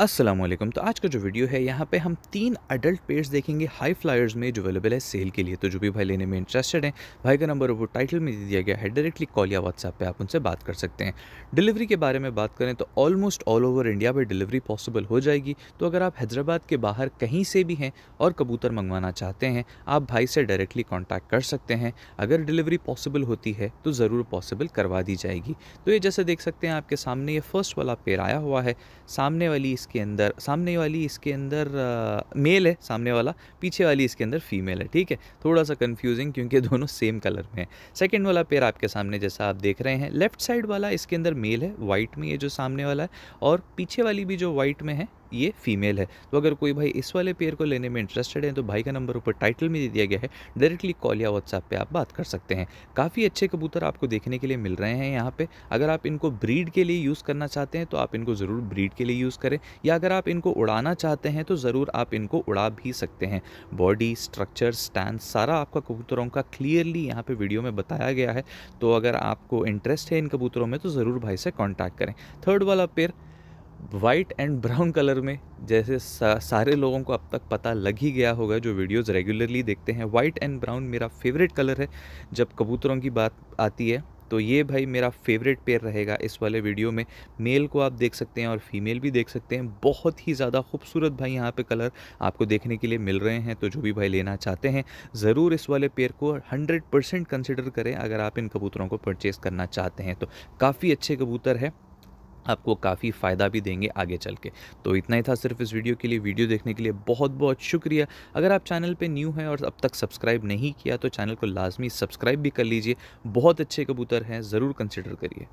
असलम तो आज का जो वीडियो है यहाँ पे हम तीन अडल्ट पेयर्स देखेंगे हाई फ्लायर्स में जो अवेलेबल है सेल के लिए तो जो भी भाई लेने में इंटरेस्टेड हैं भाई का नंबर वो टाइटल में दे दिया गया है डायरेक्टली कॉल या व्हाट्सएप पे आप उनसे बात कर सकते हैं डिलीवरी के बारे में बात करें तो ऑलमोस्ट ऑल ओवर इंडिया पर डिलीवरी पॉसिबल हो जाएगी तो अगर आप हैदराबाद के बाहर कहीं से भी हैं और कबूतर मंगवाना चाहते हैं आप भाई से डायरेक्टली कॉन्टैक्ट कर सकते हैं अगर डिलीवरी पॉसिबल होती है तो ज़रूर पॉसिबल करवा दी जाएगी तो ये जैसे देख सकते हैं आपके सामने ये फर्स्ट वाला पेयर आया हुआ है सामने वाली इसके अंदर सामने वाली इसके अंदर मेल है सामने वाला पीछे वाली इसके अंदर फीमेल है ठीक है थोड़ा सा कन्फ्यूजिंग क्योंकि दोनों सेम कलर में है सेकेंड वाला पेयर आपके सामने जैसा आप देख रहे हैं लेफ्ट साइड वाला इसके अंदर मेल है वाइट में ये जो सामने वाला है और पीछे वाली भी जो वाइट में है ये फीमेल है तो अगर कोई भाई इस वाले पेयर को लेने में इंटरेस्टेड है तो भाई का नंबर ऊपर टाइटल में दे दिया गया है डायरेक्टली कॉल या व्हाट्सएप पे आप बात कर सकते हैं काफ़ी अच्छे कबूतर आपको देखने के लिए मिल रहे हैं यहाँ पे अगर आप इनको ब्रीड के लिए यूज़ करना चाहते हैं तो आप इनको ज़रूर ब्रीड के लिए यूज़ करें या अगर आप इनको उड़ाना चाहते हैं तो ज़रूर आप इनको उड़ा भी सकते हैं बॉडी स्ट्रक्चर स्टैंड सारा आपका कबूतरों का क्लियरली यहाँ पर वीडियो में बताया गया है तो अगर आपको इंटरेस्ट है इन कबूतरों में तो ज़रूर भाई से कॉन्टैक्ट करें थर्ड वाला pair white and brown colour में जैसे सा, सारे लोगों को अब तक पता लग ही गया होगा जो वीडियोस रेगुलरली देखते हैं वाइट एंड ब्राउन मेरा फेवरेट कलर है जब कबूतरों की बात आती है तो ये भाई मेरा फेवरेट पेयर रहेगा इस वाले वीडियो में मेल को आप देख सकते हैं और फीमेल भी देख सकते हैं बहुत ही ज़्यादा खूबसूरत भाई यहाँ पे कलर आपको देखने के लिए मिल रहे हैं तो जो भी भाई लेना चाहते हैं ज़रूर इस वाले पेयर को 100 परसेंट कंसिडर करें अगर आप इन कबूतरों को परचेज़ करना चाहते हैं तो काफ़ी अच्छे कबूतर है आपको काफ़ी फ़ायदा भी देंगे आगे चल के तो इतना ही था सिर्फ इस वीडियो के लिए वीडियो देखने के लिए बहुत बहुत शुक्रिया अगर आप चैनल पे न्यू हैं और अब तक सब्सक्राइब नहीं किया तो चैनल को लाजमी सब्सक्राइब भी कर लीजिए बहुत अच्छे कबूतर हैं ज़रूर कंसिडर करिए